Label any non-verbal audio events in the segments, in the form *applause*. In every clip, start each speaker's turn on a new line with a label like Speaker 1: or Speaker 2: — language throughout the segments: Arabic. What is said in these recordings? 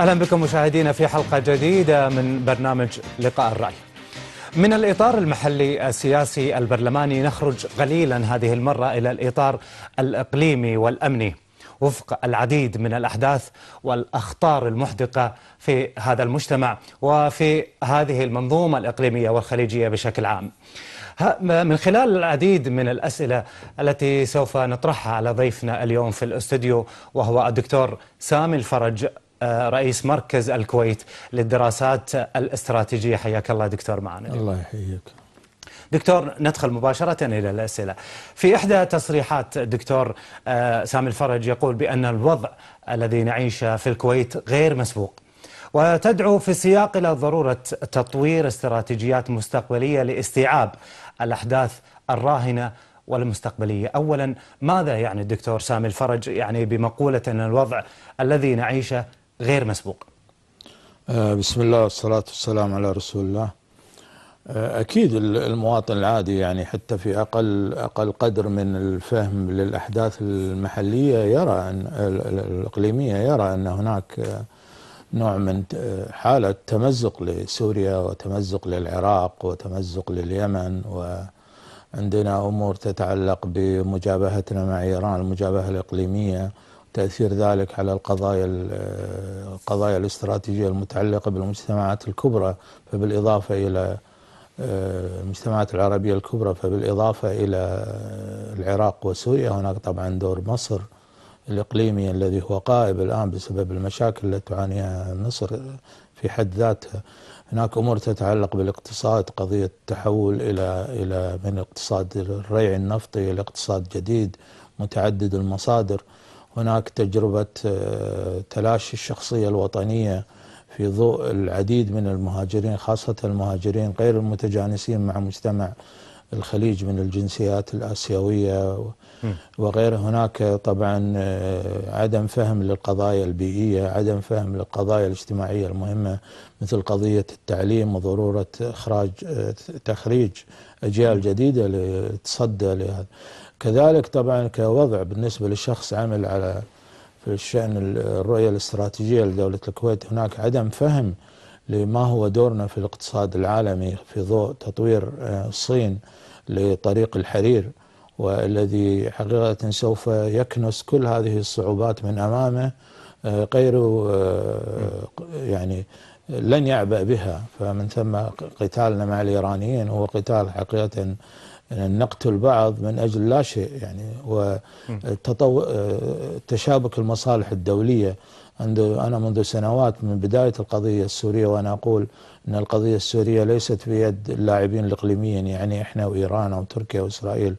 Speaker 1: اهلا بكم مشاهدينا في حلقه جديده من برنامج لقاء الراي. من الاطار المحلي السياسي البرلماني نخرج قليلا هذه المره الى الاطار الاقليمي والامني وفق العديد من الاحداث والاخطار المحدقه في هذا المجتمع وفي هذه المنظومه الاقليميه والخليجيه بشكل عام. من خلال العديد من الأسئلة التي سوف نطرحها على ضيفنا اليوم في الاستوديو وهو الدكتور سامي الفرج آه، رئيس مركز الكويت للدراسات الاستراتيجية حياك الله دكتور معنا الله يحييك دكتور ندخل مباشرة إلى الأسئلة في إحدى تصريحات دكتور آه، سامي الفرج يقول بأن الوضع الذي نعيشه في الكويت غير مسبوق وتدعو في السياق إلى ضرورة تطوير استراتيجيات مستقبلية لاستيعاب الأحداث الراهنة والمستقبلية أولا ماذا يعني الدكتور سامي الفرج يعني بمقولة أن الوضع الذي نعيشه
Speaker 2: غير مسبوق آه، بسم الله والصلاة والسلام على رسول الله آه، أكيد المواطن العادي يعني حتى في أقل أقل قدر من الفهم للأحداث المحلية يرى أن الإقليمية يرى أن هناك آه، نوع من حالة تمزق لسوريا وتمزق للعراق وتمزق لليمن وعندنا أمور تتعلق بمجابهتنا مع إيران المجابهة الإقليمية تأثير ذلك على القضايا القضايا الاستراتيجية المتعلقة بالمجتمعات الكبرى فبالإضافة إلى آه، المجتمعات العربية الكبرى فبالإضافة إلى آه، العراق وسوريا هناك طبعا دور مصر الإقليمي الذي هو قائم الآن بسبب المشاكل التي تعانيها مصر في حد ذاتها هناك أمور تتعلق بالاقتصاد قضية التحول إلى إلى من اقتصاد الريع النفطي إلى اقتصاد جديد متعدد المصادر هناك تجربة آه، تلاشي الشخصية الوطنية في ضوء العديد من المهاجرين خاصة المهاجرين غير المتجانسين مع مجتمع الخليج من الجنسيات الآسيوية وغير هناك طبعا آه، عدم فهم للقضايا البيئية عدم فهم للقضايا الاجتماعية المهمة مثل قضية التعليم وضرورة إخراج آه، تخريج أجيال جديدة لتصدى لهذا كذلك طبعا كوضع بالنسبة للشخص عمل على في الشأن الرؤية الاستراتيجية لدولة الكويت هناك عدم فهم لما هو دورنا في الاقتصاد العالمي في ضوء تطوير آه، الصين لطريق الحرير والذي حقيقة سوف يكنس كل هذه الصعوبات من أمامه آه، غير آه، يعني لن يعبأ بها فمن ثم قتالنا مع الإيرانيين هو قتال حقيقة يعني نقتل بعض من أجل لا شيء يعني وتشابك آه، المصالح الدولية أنا منذ سنوات من بداية القضية السورية وأنا أقول أن القضية السورية ليست بيد اللاعبين الإقليميين يعني إحنا وإيران أو تركيا وإسرائيل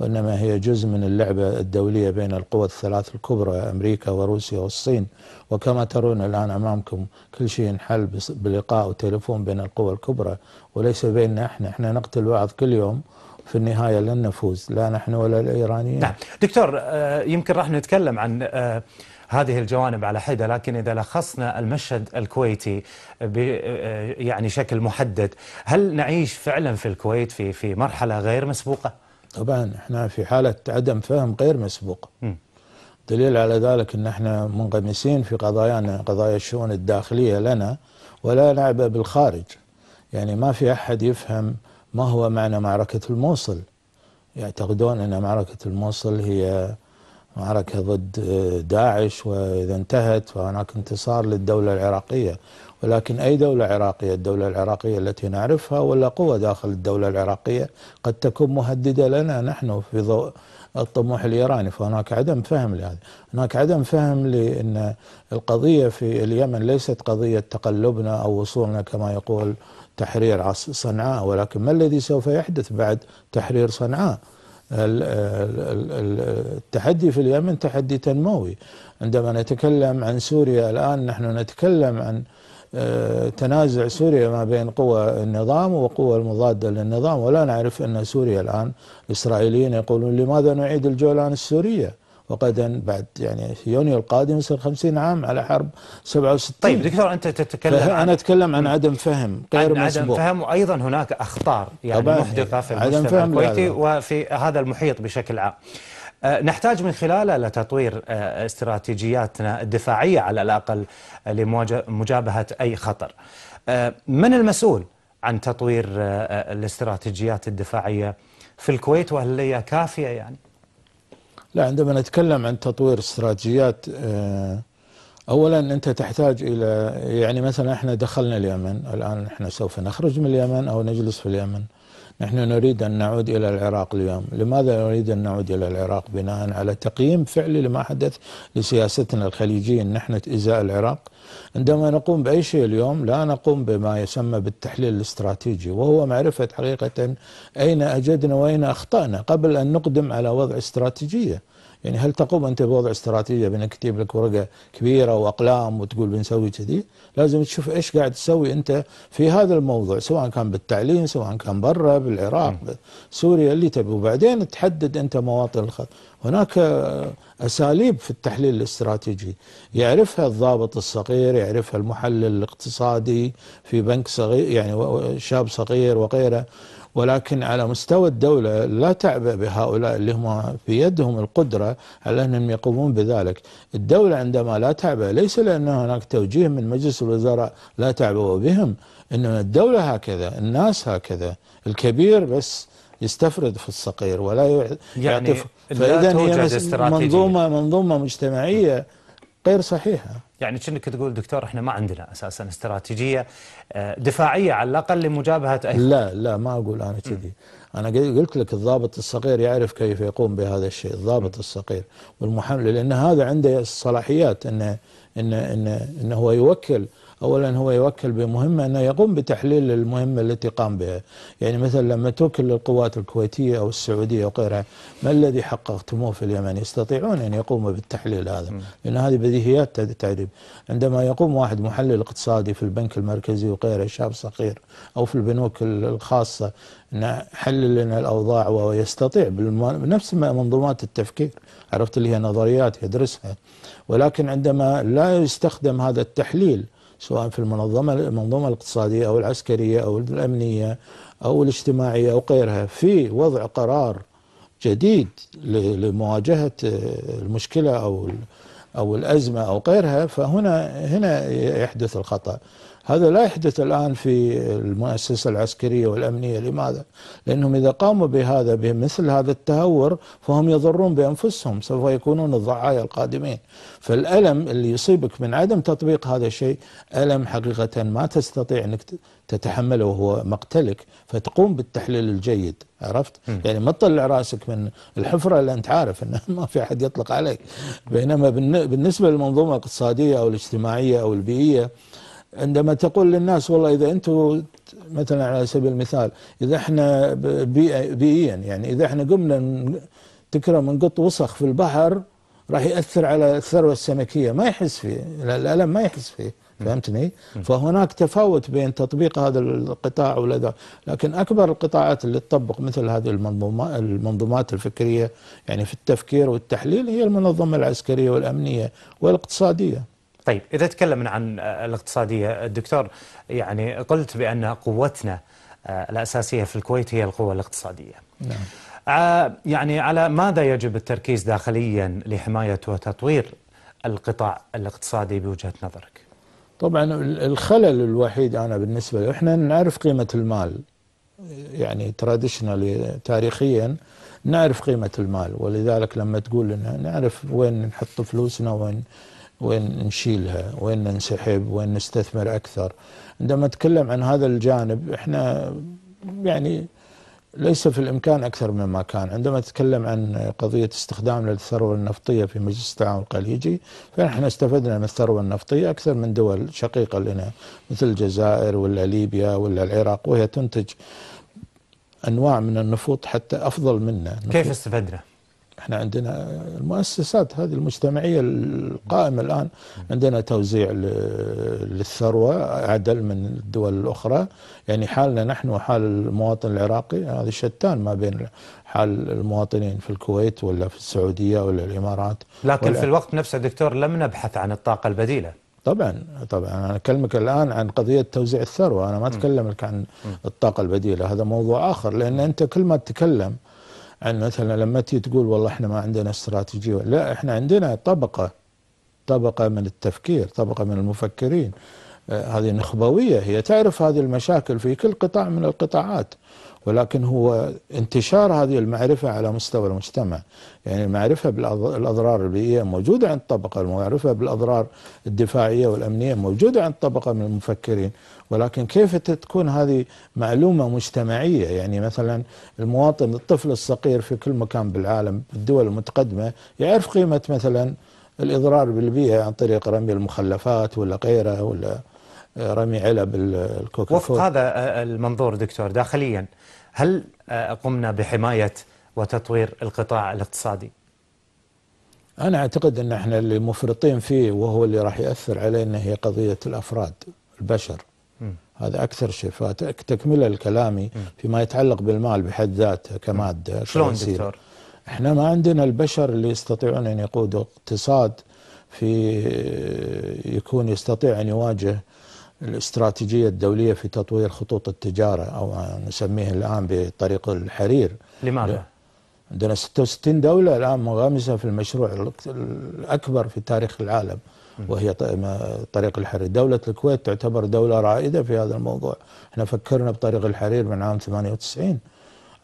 Speaker 2: وإنما هي جزء من اللعبة الدولية بين القوى الثلاث الكبرى أمريكا وروسيا والصين وكما ترون الآن أمامكم كل شيء ينحل بلقاء وتليفون بين القوى الكبرى وليس بيننا إحنا إحنا نقتل بعض كل يوم في النهايه لن نفوز لا نحن ولا الايرانيين نعم
Speaker 1: دكتور آه، يمكن راح نتكلم عن آه، هذه الجوانب على حده لكن اذا لخصنا المشهد الكويتي آه، يعني
Speaker 2: شكل محدد هل نعيش فعلا في الكويت في في مرحله غير مسبوقه طبعا احنا في حاله عدم فهم غير مسبوق دليل على ذلك ان احنا منغمسين في قضايانا قضايا الشؤون الداخليه لنا ولا نعبأ بالخارج يعني ما في احد يفهم ما هو معنى معركة الموصل يعتقدون أن معركة الموصل هي معركة ضد داعش وإذا انتهت فهناك انتصار للدولة العراقية ولكن أي دولة عراقية الدولة العراقية التي نعرفها ولا قوة داخل الدولة العراقية قد تكون مهددة لنا نحن في ضوء الطموح الإيراني فهناك عدم فهم لهذا هناك عدم فهم لأن القضية في اليمن ليست قضية تقلبنا أو وصولنا كما يقول تحرير صنعاء ولكن ما الذي سوف يحدث بعد تحرير صنعاء التحدي في اليمن تحدي تنموي عندما نتكلم عن سوريا الآن نحن نتكلم عن آه، تنازع سوريا ما بين قوى النظام وقوى المضادة للنظام ولا نعرف أن سوريا الآن الإسرائيليين يقولون لماذا نعيد الجولان السورية وغدا بعد يعني في يونيو القادم يصير 50 عام على حرب 67 طيب دكتور
Speaker 1: انت تتكلم انا
Speaker 2: اتكلم عن عدم فهم غير مسبوق عدم
Speaker 1: فهم وايضا هناك اخطار يعني محدقه في المجتمع الكويتي وفي هذا المحيط بشكل عام أه، نحتاج من خلاله لتطوير أه، استراتيجياتنا الدفاعيه على الاقل لمجابهه اي خطر. أه، من المسؤول عن تطوير الاستراتيجيات الدفاعيه في الكويت وهل هي كافيه يعني؟
Speaker 2: لا عندما نتكلم عن تطوير استراتيجيات آه، اولا انت تحتاج الى يعني مثلا احنا دخلنا اليمن الان احنا سوف نخرج من اليمن او نجلس في اليمن نحن نريد ان نعود الى العراق اليوم، لماذا نريد ان نعود الى العراق؟ بناء على تقييم فعلي لما حدث لسياستنا الخليجيه ان ازاء العراق عندما نقوم باي شيء اليوم لا نقوم بما يسمى بالتحليل الاستراتيجي وهو معرفه حقيقه اين اجدنا واين اخطانا قبل ان نقدم على وضع استراتيجيه يعني هل تقوم انت بوضع استراتيجيه بانك تجيب لك ورقه كبيره واقلام وتقول بنسوي كذي لازم تشوف ايش قاعد تسوي انت في هذا الموضوع سواء كان بالتعليم سواء كان برا بالعراق سوريا اللي تبي وبعدين تحدد انت مواطن الخط هناك اساليب في التحليل الاستراتيجي يعرفها الضابط الصغير يعرفها المحلل الاقتصادي في بنك صغير يعني شاب صغير وغيره ولكن على مستوى الدولة لا تعبأ بهؤلاء اللي هم في يدهم القدرة على أنهم يقومون بذلك الدولة عندما لا تعبأ ليس لأن هناك توجيه من مجلس الوزراء لا تعبأ بهم إنما الدولة هكذا الناس هكذا الكبير بس يستفرد في الصغير ولا يعني يعطف يعني فإذا هي منظومة منظومة مجتمعية غير صحيحة
Speaker 1: يعني كأنك تقول دكتور احنا ما عندنا اساسا استراتيجيه آه، دفاعيه
Speaker 2: على الاقل لمجابهه اي لا لا ما اقول انا كذي انا قلت لك الضابط الصغير يعرف كيف يقوم بهذا الشيء الضابط الصغير والمحمل لان هذا عنده الصلاحيات انه انه انه, إنه هو يوكل أولا هو يوكل بمهمة أنه يقوم بتحليل المهمة التي قام بها يعني مثلا لما توكل للقوات الكويتية أو السعودية وغيرها ما الذي حققتموه في اليمن يستطيعون أن يقوموا بالتحليل هذا لأن هذه بديهيات التعريب عندما يقوم واحد محلل اقتصادي في البنك المركزي وغيره شاب صغير أو في البنوك الخاصة أنه حلل لنا الأوضاع ويستطيع بنفس منظومات التفكير عرفت اللي هي نظريات يدرسها ولكن عندما لا يستخدم هذا التحليل سواء في المنظمة المنظومة الاقتصادية أو العسكرية أو الأمنية أو الاجتماعية أو غيرها في وضع قرار جديد لمواجهة المشكلة أو أو الأزمة أو غيرها فهنا هنا يحدث الخطأ هذا لا يحدث الآن في المؤسسة العسكرية والأمنية لماذا؟ لأنهم إذا قاموا بهذا بمثل هذا التهور فهم يضرون بأنفسهم سوف يكونون الضعايا القادمين فالألم اللي يصيبك من عدم تطبيق هذا الشيء ألم حقيقة ما تستطيع أنك تتحمله وهو مقتلك فتقوم بالتحليل الجيد عرفت؟ م. يعني ما تطلع راسك من الحفره اللي انت عارف انه *laughs* ما في احد يطلق عليك بينما بالنسبه للمنظومه الاقتصاديه او الاجتماعيه او البيئيه عندما تقول للناس والله اذا انتم مثلا على سبيل المثال اذا احنا بيئيا يعني اذا احنا قمنا تكرم نقط وسخ في البحر راح ياثر على الثروه السمكيه ما يحس فيه الالم ما يحس فيه فهمتني؟ فهناك تفاوت بين تطبيق هذا القطاع ولا لكن اكبر القطاعات اللي تطبق مثل هذه المنظومات المنظومات الفكريه يعني في التفكير والتحليل هي المنظمه العسكريه والامنيه والاقتصاديه. طيب إذا تكلمنا عن آه، الاقتصادية الدكتور يعني قلت بأن
Speaker 1: قوتنا آه، الأساسية في الكويت هي القوة الاقتصادية نعم. آه، يعني على ماذا يجب التركيز داخليا لحماية وتطوير القطاع الاقتصادي بوجهة نظرك
Speaker 2: طبعا الخلل الوحيد أنا بالنسبة لي إحنا نعرف قيمة المال يعني تراديشنالي تاريخيا نعرف قيمة المال ولذلك لما تقول لنا نعرف وين نحط فلوسنا وين وين نشيلها وين ننسحب وين نستثمر أكثر عندما أتكلم عن هذا الجانب إحنا يعني ليس في الإمكان أكثر مما كان عندما أتكلم عن قضية استخدامنا للثروة النفطية في مجلس التعاون الخليجي فنحن استفدنا من الثروة النفطية أكثر من دول شقيقة لنا مثل الجزائر ولا ليبيا ولا العراق وهي تنتج أنواع من النفوط حتى أفضل منا كيف استفدنا؟ احنا عندنا المؤسسات هذه المجتمعيه القائمه الان عندنا توزيع للثروه عدل من الدول الاخرى يعني حالنا نحن وحال المواطن العراقي هذا شتان ما بين حال المواطنين في الكويت ولا في السعوديه ولا الامارات
Speaker 1: لكن ولا في الوقت نفسه دكتور لم نبحث عن الطاقه البديله
Speaker 2: طبعا طبعا انا اكلمك الان عن قضيه توزيع الثروه انا ما اتكلم لك عن الطاقه البديله هذا موضوع اخر لان انت كل ما تتكلم عن مثلا لما تيجي تقول والله احنا ما عندنا استراتيجيه لا احنا عندنا طبقه طبقه من التفكير طبقه من المفكرين آه، هذه نخبويه هي تعرف هذه المشاكل في كل قطاع من القطاعات ولكن هو انتشار هذه المعرفة على مستوى المجتمع يعني المعرفة بالأضرار البيئية موجودة عند الطبقة المعرفة بالأضرار الدفاعية والأمنية موجودة عند طبقة من المفكرين ولكن كيف تكون هذه معلومة مجتمعية يعني مثلا المواطن الطفل الصغير في كل مكان بالعالم الدول المتقدمة يعرف قيمة مثلا الإضرار بالبيئة عن طريق رمي المخلفات ولا غيره ولا آه، رمي علب الكوكا وفق هذا
Speaker 1: آه، المنظور دكتور داخليا هل آه، قمنا بحماية وتطوير القطاع الاقتصادي؟
Speaker 2: أنا أعتقد أن احنا اللي مفرطين فيه وهو اللي راح يأثر علينا هي قضية الأفراد البشر هذا أكثر شيء فتكملة لكلامي فيما يتعلق بالمال بحد ذاته كمادة شلون دكتور؟ احنا ما عندنا البشر اللي يستطيعون أن يقودوا اقتصاد في يكون يستطيع أن يواجه الاستراتيجية الدولية في تطوير خطوط التجارة أو نسميه الآن بطريق الحرير لماذا؟ عندنا 66 دولة الآن مغامسة في المشروع الأكبر في تاريخ العالم وهي طريق الحرير دولة الكويت تعتبر دولة رائدة في هذا الموضوع احنا فكرنا بطريق الحرير من عام 98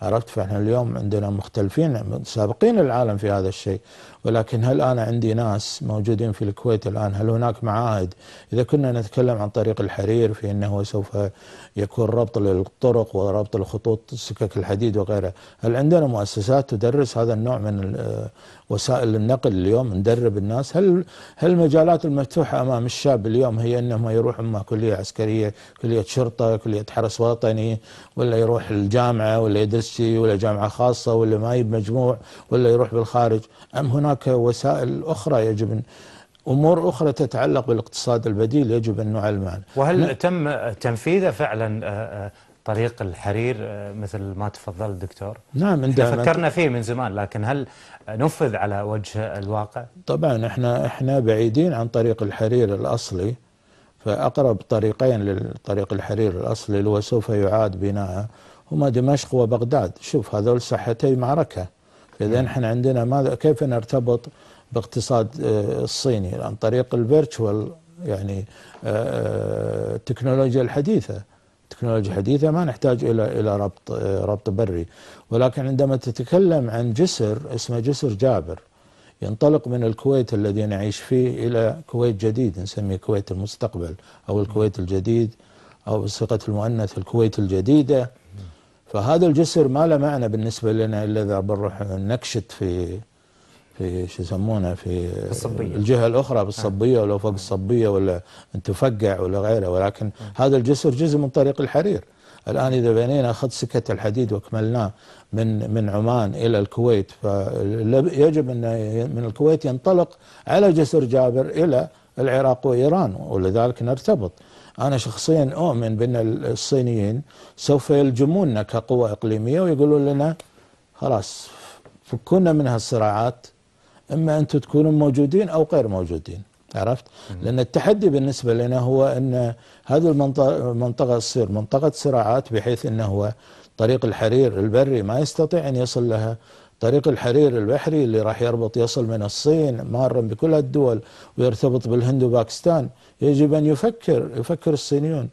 Speaker 2: عرفت فاحنا اليوم عندنا مختلفين سابقين العالم في هذا الشيء ولكن هل أنا عندي ناس موجودين في الكويت الآن هل هناك معاهد إذا كنا نتكلم عن طريق الحرير في أنه سوف يكون ربط للطرق وربط الخطوط سكك الحديد وغيره هل عندنا مؤسسات تدرس هذا النوع من وسائل النقل اليوم ندرب الناس هل هل المجالات المفتوحة أمام الشاب اليوم هي أنهم يروح إما كلية عسكرية كلية شرطة كلية حرس وطني ولا يروح الجامعة ولا يدرس ولا جامعة خاصة ولا ما يب مجموع ولا يروح بالخارج أم هناك هناك وسائل أخرى يجب أن امور اخرى تتعلق بالاقتصاد البديل يجب ان نعلمها وهل ن...
Speaker 1: تم تنفيذه فعلا آه، آه، طريق الحرير آه، مثل ما تفضل دكتور؟
Speaker 2: نعم فكرنا
Speaker 1: فيه من زمان لكن هل نفذ على وجه الواقع؟
Speaker 2: طبعا احنا احنا بعيدين عن طريق الحرير الاصلي فاقرب طريقين للطريق الحرير الاصلي اللي هو سوف يعاد بناءه هما دمشق وبغداد، شوف هذول صحتي معركه. اذا احنا نعم. عندنا ماذا كيف نرتبط باقتصاد آه، الصيني عن طريق الفيرتشوال يعني التكنولوجيا آه، آه، الحديثه التكنولوجيا الحديثه ما نحتاج الى الى ربط ربط بري ولكن عندما تتكلم عن جسر اسمه جسر جابر ينطلق من الكويت الذي نعيش فيه الى كويت جديد نسميه كويت المستقبل او الكويت الجديد او بصيغه المؤنث الكويت الجديده فهذا الجسر ما له معنى بالنسبه لنا الا اذا بنروح نكشت في في شو يسمونه في الصبية. الجهه الاخرى آه. بالصبيه ولو فوق آه. الصبيه ولا نتفقع ولا غيره ولكن آه. هذا الجسر جزء من طريق الحرير الان اذا بنينا خط سكه الحديد وكملناه من من عمان الى الكويت فيجب ان من الكويت ينطلق على جسر جابر الى العراق وايران ولذلك نرتبط أنا شخصيا أؤمن بأن الصينيين سوف يلجموننا كقوة إقليمية ويقولون لنا خلاص فكونا من هالصراعات إما أنتم تكونون موجودين أو غير موجودين عرفت؟ لأن التحدي بالنسبة لنا هو أن هذه المنطقة, المنطقة تصير منطقة صراعات بحيث أنه هو طريق الحرير البري ما يستطيع أن يصل لها طريق الحرير البحري اللي راح يربط يصل من الصين مارا بكل الدول ويرتبط بالهند وباكستان يجب أن يفكر يفكر الصينيون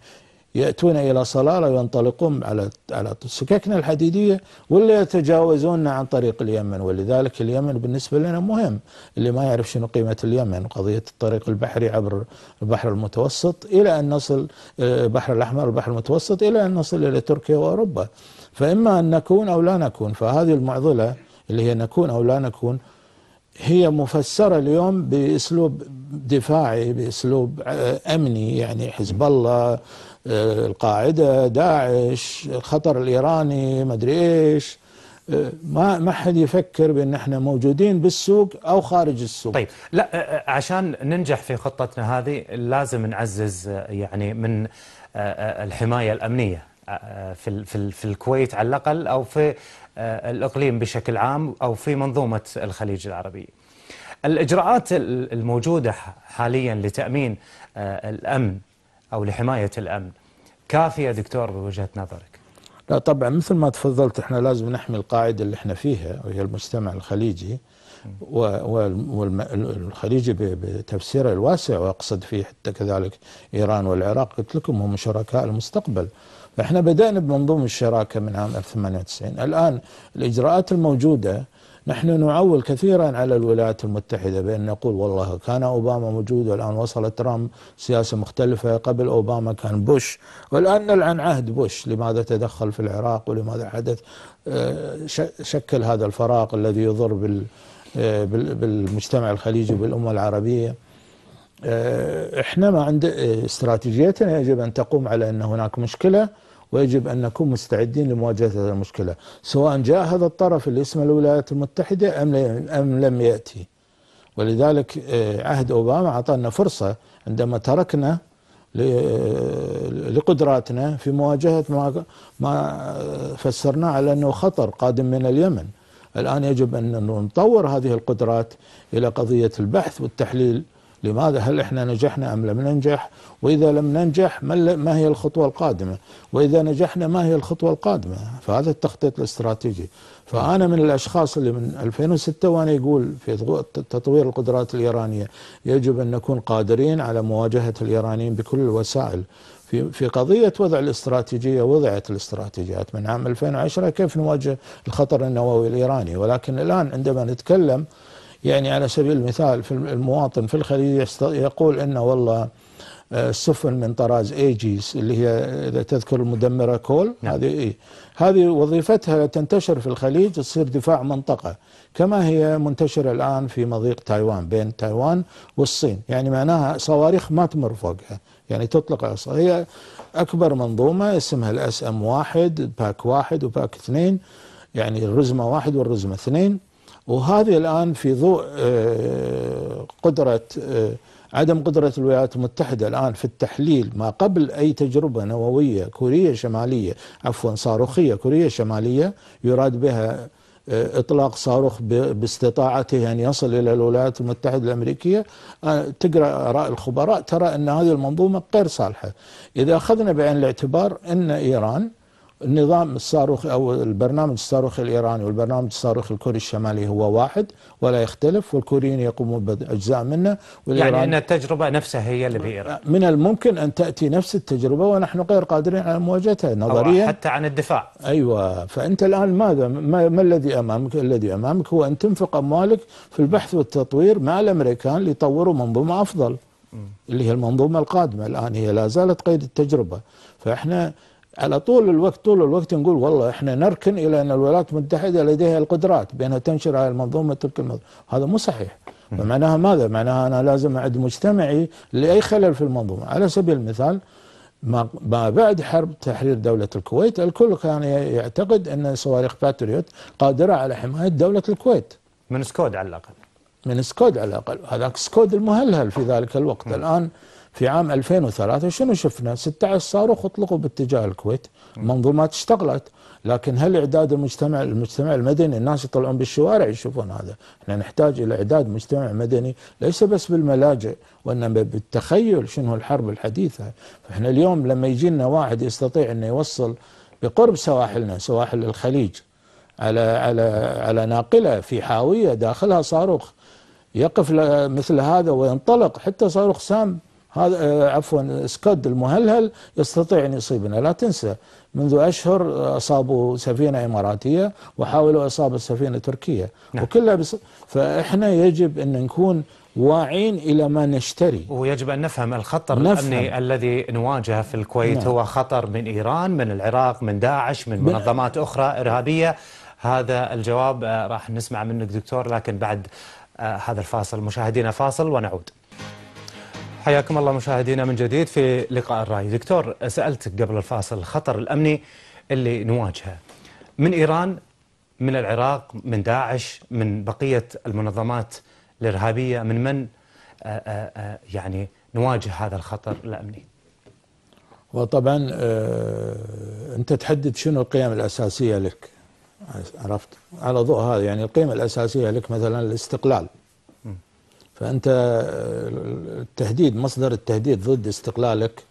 Speaker 2: يأتون إلى صلالة وينطلقون على على سككنا الحديدية ولا يتجاوزوننا عن طريق اليمن ولذلك اليمن بالنسبة لنا مهم اللي ما يعرف شنو قيمة اليمن قضية الطريق البحري عبر البحر المتوسط إلى أن نصل البحر آه، الأحمر البحر المتوسط إلى أن نصل إلى تركيا وأوروبا فإما أن نكون أو لا نكون فهذه المعضلة اللي هي نكون أو لا نكون هي مفسرة اليوم بأسلوب دفاعي بأسلوب آه، أمني يعني حزب الله آه، القاعدة داعش الخطر الإيراني مدري إيش آه، ما ما حد يفكر بان احنا موجودين بالسوق او خارج السوق. طيب
Speaker 1: لا عشان ننجح في خطتنا هذه لازم نعزز يعني من الحمايه الامنيه في في الكويت على الاقل او في آه، الإقليم بشكل عام أو في منظومة الخليج العربي الإجراءات الموجودة حاليا لتأمين آه، الأمن أو لحماية الأمن كافية دكتور
Speaker 2: بوجهة نظرك لا طبعا مثل ما تفضلت احنا لازم نحمي القاعده اللي احنا فيها وهي المجتمع الخليجي والخليجي بتفسيره الواسع واقصد فيه حتى كذلك ايران والعراق قلت لكم هم شركاء المستقبل احنا بدأنا بمنظومة الشراكة من عام 98 الآن الإجراءات الموجودة نحن نعول كثيرا على الولايات المتحدة بأن نقول والله كان أوباما موجود والآن وصل ترامب سياسة مختلفة قبل أوباما كان بوش والآن نلعن عهد بوش لماذا تدخل في العراق ولماذا حدث آه، شكل هذا الفراغ الذي يضر آه، بالمجتمع الخليجي وبالأمة العربية آه، احنا ما عند استراتيجيتنا يجب ان تقوم على ان هناك مشكله ويجب أن نكون مستعدين لمواجهة هذه المشكلة سواء جاء هذا الطرف اللي اسمه الولايات المتحدة أم لم يأتي ولذلك آه، عهد أوباما أعطانا فرصة عندما تركنا آه، لقدراتنا في مواجهة ما, ما فسرناه على أنه خطر قادم من اليمن الآن يجب أن نطور هذه القدرات إلى قضية البحث والتحليل لماذا هل احنا نجحنا ام لم ننجح واذا لم ننجح ما هي الخطوه القادمه واذا نجحنا ما هي الخطوه القادمه فهذا التخطيط الاستراتيجي فانا من الاشخاص اللي من 2006 وانا يقول في تطوير القدرات الايرانيه يجب ان نكون قادرين على مواجهه الايرانيين بكل الوسائل في في قضيه وضع الاستراتيجيه وضعت الاستراتيجيات من عام 2010 كيف نواجه الخطر النووي الايراني ولكن الان عندما نتكلم يعني على سبيل المثال في المواطن في الخليج يقول انه والله آه، السفن من طراز ايجيس اللي هي اذا تذكر المدمره كول نعم. هذه إيه؟ هذه وظيفتها تنتشر في الخليج تصير دفاع منطقه كما هي منتشره الان في مضيق تايوان بين تايوان والصين يعني معناها صواريخ ما تمر فوقها يعني تطلق هي اكبر منظومه اسمها الاس ام واحد باك واحد وباك اثنين يعني الرزمه واحد والرزمه اثنين وهذه الآن في ضوء آه، قدرة آه، عدم قدرة الولايات المتحدة الآن في التحليل ما قبل أي تجربة نووية كورية شمالية عفوا صاروخية كورية شمالية يراد بها آه، اطلاق صاروخ باستطاعته ان يصل الى الولايات المتحده الامريكيه تقرا اراء الخبراء ترى ان هذه المنظومه غير صالحه اذا اخذنا بعين الاعتبار ان ايران النظام الصاروخي او البرنامج الصاروخي الايراني والبرنامج الصاروخي الكوري الشمالي هو واحد ولا يختلف والكوريين يقومون باجزاء منه يعني ان
Speaker 1: التجربه نفسها هي اللي بايران
Speaker 2: من الممكن ان تاتي نفس التجربه ونحن غير قادرين على مواجهتها نظريا
Speaker 1: حتى عن الدفاع
Speaker 2: ايوه فانت الان ماذا ما, ما الذي امامك؟ الذي امامك هو ان تنفق اموالك في البحث والتطوير مع الامريكان ليطوروا منظومه افضل اللي هي المنظومه القادمه الان هي لا زالت قيد التجربه فاحنا على طول الوقت طول الوقت نقول والله احنا نركن الى ان الولايات المتحده لديها القدرات بانها تنشر هذه المنظومه تلك المنظومه هذا مو صحيح معناها ماذا؟ معناها انا لازم اعد مجتمعي لاي خلل في المنظومه على سبيل المثال ما بعد حرب تحرير دولة الكويت الكل كان يعتقد أن صواريخ باتريوت قادرة على حماية دولة الكويت من سكود على الأقل من سكود على الأقل هذاك سكود المهلهل في ذلك الوقت الآن في عام 2003 شنو شفنا 16 صاروخ اطلقوا باتجاه الكويت منظومات اشتغلت لكن هل اعداد المجتمع المجتمع المدني الناس يطلعون بالشوارع يشوفون هذا احنا نحتاج الى اعداد مجتمع مدني ليس بس بالملاجئ وانما بالتخيل شنو الحرب الحديثه فاحنا اليوم لما يجينا واحد يستطيع انه يوصل بقرب سواحلنا سواحل الخليج على على على ناقله في حاويه داخلها صاروخ يقف مثل هذا وينطلق حتى صاروخ سام هذا آه، عفوا سكود المهلهل يستطيع ان يصيبنا لا تنسى منذ اشهر آه، اصابوا سفينه اماراتيه وحاولوا اصابه سفينه تركيه نعم. وكلها بص... فاحنا يجب ان نكون واعين الى ما نشتري
Speaker 1: ويجب ان نفهم الخطر نفهم. الامني الذي نواجهه في الكويت نعم. هو خطر من ايران من العراق من داعش من منظمات اخرى ارهابيه هذا الجواب آه، راح نسمع منك دكتور لكن بعد هذا الفاصل مشاهدينا فاصل ونعود حياكم الله مشاهدينا من جديد في لقاء الرأي دكتور سألتك قبل الفاصل الخطر الأمني اللي نواجهه من إيران من العراق من داعش من بقية المنظمات الإرهابية من من آه، آه، آه، يعني
Speaker 2: نواجه هذا الخطر الأمني وطبعا أنت تحدد شنو القيم الأساسية لك عرفت على ضوء هذا يعني القيمة الأساسية لك مثلا الاستقلال فأنت آه، التهديد مصدر التهديد ضد استقلالك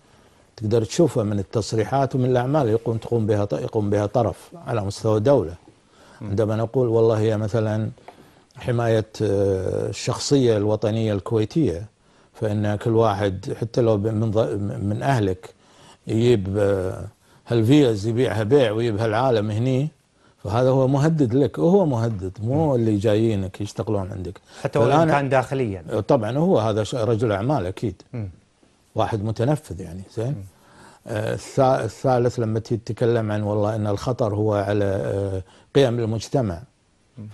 Speaker 2: تقدر تشوفه من التصريحات ومن الأعمال اللي يقوم تقوم بها يقوم بها طرف على مستوى دولة عندما نقول والله هي مثلا حماية آه، الشخصية الوطنية الكويتية فإن كل واحد حتى لو من, من أهلك يجيب آه، هالفيز يبيعها بيع ويجيب هالعالم هني فهذا هو مهدد لك وهو مهدد مو اللي جايينك يشتغلون عندك حتى وان كان داخليا طبعا هو هذا رجل اعمال اكيد م. واحد متنفذ يعني زين آه الثالث لما تتكلم عن والله ان الخطر هو على آه قيم المجتمع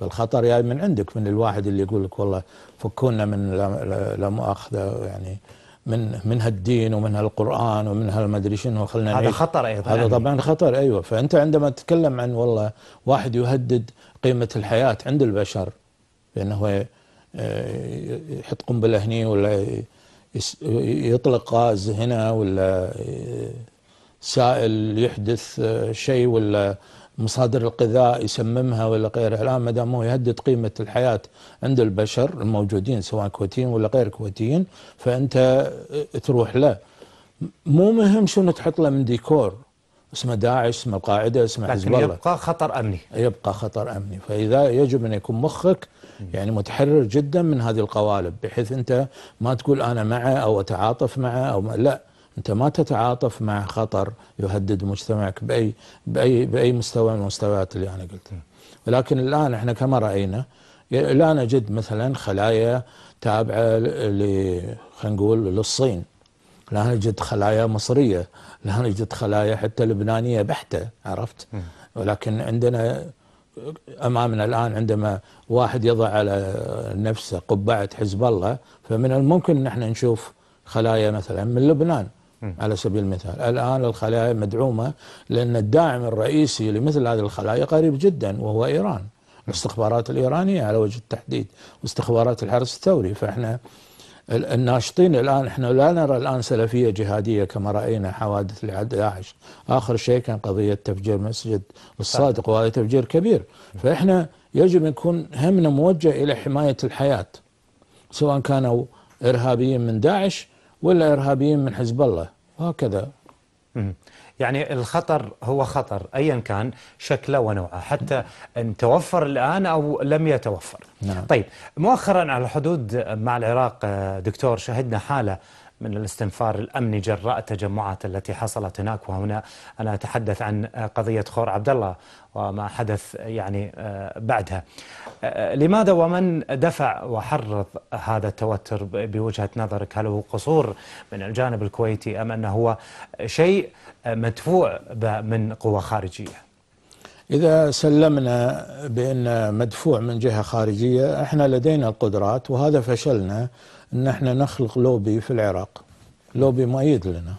Speaker 2: فالخطر جاي يعني من عندك من الواحد اللي يقول لك والله فكونا من لا مؤاخذه يعني من منها الدين ومنها القرآن ومنها المدري شنو خلينا هذا خطر أيضا هذا طبعا خطر أيوة فأنت عندما تتكلم عن والله واحد يهدد قيمة الحياة عند البشر بأنه آه، يحط قنبلة هني ولا يطلق غاز هنا ولا آه، سائل يحدث آه، شيء ولا مصادر الغذاء يسممها ولا غيرها الان ما دام هو يهدد قيمه الحياه عند البشر الموجودين سواء كويتيين ولا غير كويتيين فانت تروح له مو مهم شنو تحط له من ديكور اسمه داعش اسمه القاعده اسمه حزب الله يبقى خطر امني يبقى خطر امني فاذا يجب ان يكون مخك يعني متحرر جدا من هذه القوالب بحيث انت ما تقول انا معه او اتعاطف معه او ما لا انت ما تتعاطف مع خطر يهدد مجتمعك باي باي باي مستوى من المستويات اللي انا قلتها ولكن الان احنا كما راينا لا نجد مثلا خلايا تابعه ل خلينا نقول للصين لا نجد خلايا مصريه لا نجد خلايا حتى لبنانيه بحته عرفت ولكن عندنا امامنا الان عندما واحد يضع على نفسه قبعه حزب الله فمن الممكن ان احنا نشوف خلايا مثلا من لبنان على سبيل المثال الآن الخلايا مدعومة لأن الداعم الرئيسي لمثل هذه الخلايا قريب جدا وهو إيران الاستخبارات الإيرانية على وجه التحديد واستخبارات الحرس الثوري فإحنا الناشطين الآن إحنا لا نرى الآن سلفية جهادية كما رأينا حوادث داعش آخر شيء كان قضية تفجير مسجد الصادق وهذا تفجير كبير فإحنا يجب أن يكون همنا موجه إلى حماية الحياة سواء كانوا إرهابيين من داعش ولا إرهابيين من حزب الله وهكذا
Speaker 1: يعني الخطر هو خطر أيا كان شكله ونوعه حتى أن توفر الآن أو لم يتوفر نعم. طيب مؤخرا على الحدود مع العراق دكتور شهدنا حالة من الاستنفار الامني جراء التجمعات التي حصلت هناك وهنا انا اتحدث عن قضيه خور عبد الله وما حدث يعني آه، بعدها. آه، لماذا ومن دفع وحرض هذا التوتر بوجهه نظرك؟ هل هو قصور من الجانب الكويتي ام انه هو شيء مدفوع من
Speaker 2: قوى خارجيه؟ إذا سلمنا بأن مدفوع من جهة خارجية احنا لدينا القدرات وهذا فشلنا ان احنا نخلق لوبي في العراق لوبي مؤيد لنا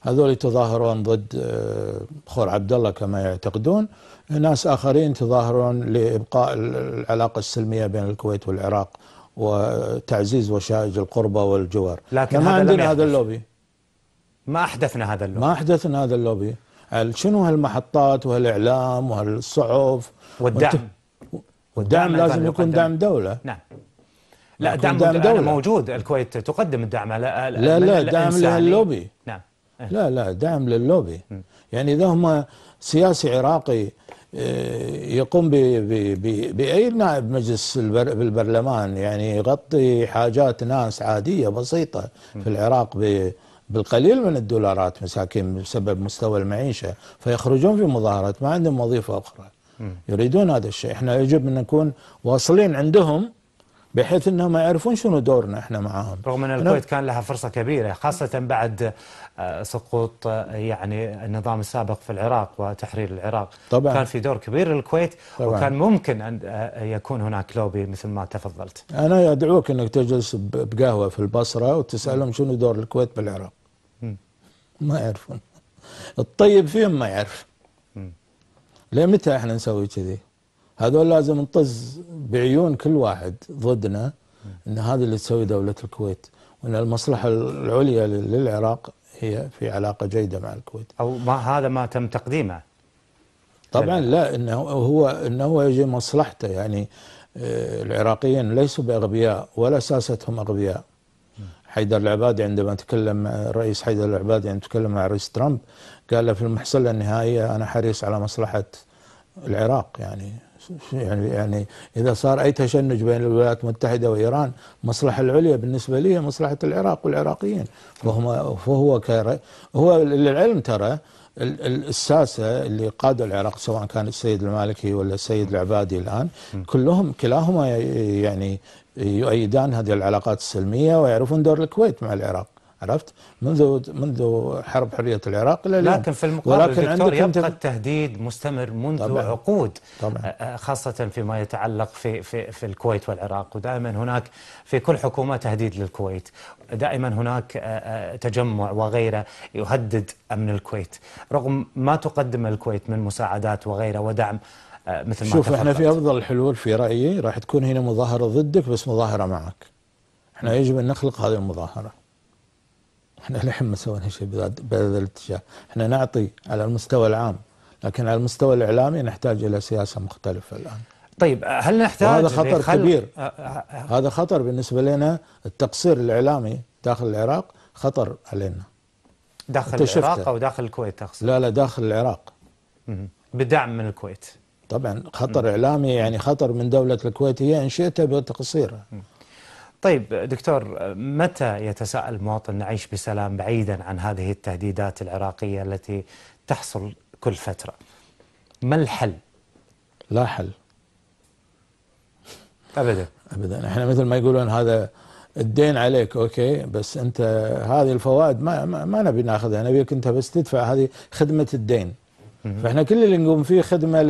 Speaker 2: هذول يتظاهرون ضد آه، خور عبد الله كما يعتقدون ناس اخرين يتظاهرون لابقاء العلاقه السلميه بين الكويت والعراق وتعزيز وشائج القربة والجوار لكن ما عندنا هذا اللوبي ما أحدثنا هذا اللوبي ما أحدثنا هذا اللوبي شنو هالمحطات وهالإعلام وهالصحف والدعم والدعم, والدعم لازم يقدم. يكون دعم دولة
Speaker 1: نعم لا دعم, دعم دولة. موجود الكويت تقدم الدعم لا لا, لا دعم للوبي نعم
Speaker 2: إيه. لا لا دعم للوبي يعني اذا هم سياسي عراقي آه، يقوم باي نائب مجلس بالبرلمان يعني يغطي حاجات ناس عاديه بسيطه في العراق بالقليل من الدولارات مساكين بسبب مستوى المعيشه فيخرجون في مظاهرات ما عندهم وظيفه اخرى يريدون هذا الشيء احنا يجب ان نكون واصلين عندهم بحيث انهم يعرفون شنو دورنا احنا معاهم رغم ان الكويت
Speaker 1: كان لها فرصه كبيره خاصه بعد آه، سقوط آه، يعني النظام السابق في العراق وتحرير العراق طبعا كان في دور كبير للكويت طبعا وكان ممكن ان آه، يكون هناك لوبي مثل ما تفضلت
Speaker 2: انا ادعوك انك تجلس بقهوه في البصره وتسالهم شنو دور الكويت بالعراق ما يعرفون الطيب فيهم ما يعرف ليه متى احنا نسوي كذي؟ هذول لازم نطز بعيون كل واحد ضدنا ان هذا اللي تسوي دوله الكويت وان المصلحه العليا للعراق هي في علاقه جيده مع الكويت. او ما هذا ما تم تقديمه. طبعا لا انه هو انه هو يجي مصلحته يعني آه، العراقيين ليسوا باغبياء ولا ساستهم اغبياء. حيدر العبادي عندما تكلم مع الرئيس حيدر العبادي عندما يعني تكلم مع الرئيس ترامب قال له في المحصله النهائيه انا حريص على مصلحه العراق يعني يعني يعني اذا صار اي تشنج بين الولايات المتحده وايران مصلحه العليا بالنسبه لي مصلحه العراق والعراقيين فهم فهو كر... هو للعلم ترى الساسه اللي قادوا العراق سواء كان السيد المالكي ولا السيد العبادي الان كلهم كلاهما يعني يؤيدان هذه العلاقات السلميه ويعرفون دور الكويت مع العراق عرفت منذ منذ حرب حريه العراق الى اليوم لكن في المقابل ولكن عندك يبقى
Speaker 1: التهديد مستمر منذ طبعًا عقود طبعًا آه، آه، خاصه فيما يتعلق في في في الكويت والعراق ودائما هناك في كل حكومه تهديد للكويت دائما هناك آه، تجمع وغيره يهدد امن الكويت رغم ما تقدم
Speaker 2: الكويت من مساعدات وغيره ودعم مثل ما شوف تفضلت. احنا في افضل الحلول في رايي راح تكون هنا مظاهره ضدك بس مظاهره معك احنا يجب ان نخلق هذه المظاهره احنا للحين ما سوينا شيء بهذا الاتجاه احنا نعطي على المستوى العام لكن على المستوى الاعلامي نحتاج الى سياسه مختلفه الان طيب هل نحتاج هذا خطر لخل... كبير أه،, أه أه هذا خطر بالنسبه لنا التقصير الاعلامي داخل العراق خطر علينا داخل العراق او داخل الكويت تقصد لا لا داخل العراق بدعم من الكويت طبعا خطر م. اعلامي يعني خطر من دوله الكويت هي ان شئت بتقصيرها طيب دكتور متى يتساءل المواطن
Speaker 1: نعيش بسلام بعيدا عن هذه التهديدات العراقية التي تحصل كل فترة
Speaker 2: ما الحل؟ لا حل أبدا أبدا احنا مثل ما يقولون هذا الدين عليك اوكي بس انت هذه الفوائد ما ما, ما نبي ناخذها نبيك انت بس تدفع هذه خدمه الدين فاحنا كل اللي نقوم فيه خدمه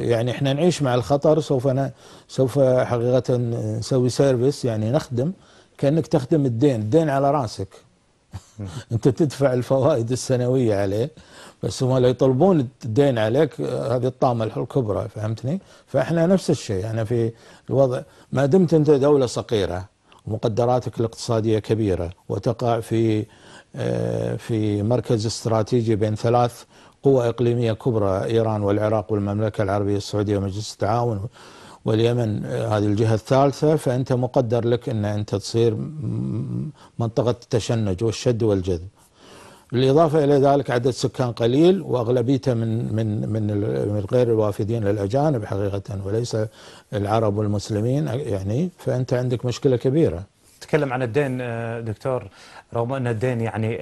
Speaker 2: يعني احنا نعيش مع الخطر سوف أنا سوف حقيقه نسوي سيرفيس يعني نخدم كانك تخدم الدين، الدين على راسك. *laughs* انت تدفع الفوائد السنويه عليه بس هم لا يطلبون الدين عليك هذه الطامه الكبرى فهمتني؟ فاحنا نفس الشيء احنا في الوضع ما دمت انت دوله صغيره ومقدراتك الاقتصاديه كبيره وتقع في آه، في مركز استراتيجي بين ثلاث قوة إقليمية كبرى إيران والعراق والمملكة العربية السعودية ومجلس التعاون واليمن آه، هذه الجهة الثالثة فأنت مقدر لك أن أنت تصير منطقة التشنج والشد والجذب بالإضافة إلى ذلك عدد سكان قليل وأغلبيته من من من من غير الوافدين الأجانب حقيقة وليس العرب والمسلمين آه، يعني فأنت عندك مشكلة كبيرة
Speaker 1: تكلم عن الدين آه، دكتور رغم أن الدين يعني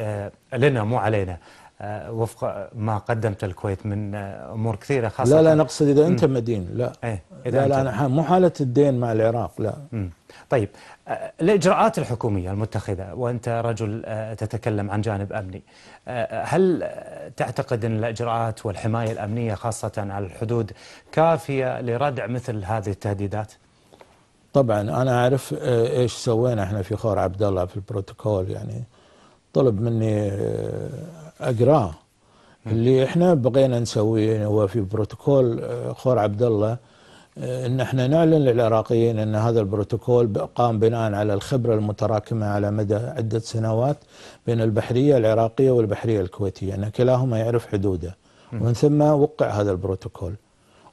Speaker 1: لنا مو علينا آه، وفق ما قدمت الكويت من آه، امور كثيره خاصه لا لا نقصد اذا انت
Speaker 2: مدين لا إيه إذا لا, أنا مو حاله الدين مع العراق لا مم.
Speaker 1: طيب آه، الاجراءات الحكوميه المتخذه وانت رجل تتكلم عن جانب امني هل تعتقد ان الاجراءات والحمايه الامنيه خاصه على الحدود كافيه لردع مثل
Speaker 2: هذه التهديدات؟ طبعا انا اعرف ايش سوينا احنا في خور عبد الله في البروتوكول يعني طلب مني آه، اقراه اللي احنا بغينا نسويه يعني هو في بروتوكول آه، خور عبد الله آه، ان احنا نعلن للعراقيين ان هذا البروتوكول قام بناء على الخبره المتراكمه على مدى عده سنوات بين البحريه العراقيه والبحريه الكويتيه ان كلاهما يعرف حدوده ومن ثم وقع هذا البروتوكول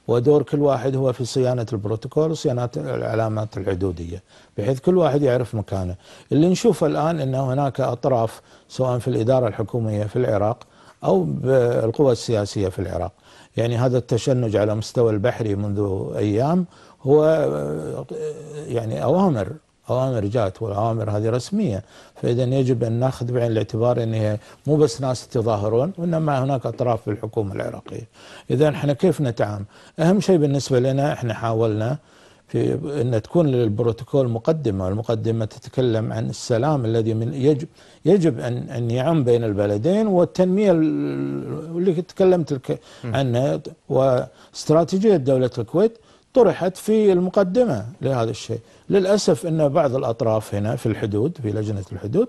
Speaker 2: ودور كل واحد هو في صيانة البروتوكول وصيانة العلامات الحدودية بحيث كل واحد يعرف مكانه اللي نشوفه الآن أن هناك أطراف سواء في الإدارة الحكومية في العراق أو بالقوى السياسية في العراق يعني هذا التشنج على مستوى البحري منذ أيام هو يعني أوامر أوامر جات والأوامر هذه رسمية فإذا يجب أن نأخذ بعين الاعتبار أن هي مو بس ناس يتظاهرون وإنما هناك أطراف في الحكومة العراقية إذا إحنا كيف نتعامل أهم شيء بالنسبة لنا إحنا حاولنا في أن تكون للبروتوكول مقدمة والمقدمة تتكلم عن السلام الذي من يجب, يجب أن, أن يعم بين البلدين والتنمية اللي تكلمت عنها واستراتيجية دولة الكويت طرحت في المقدمة لهذا الشيء للأسف أن بعض الأطراف هنا في الحدود في لجنة الحدود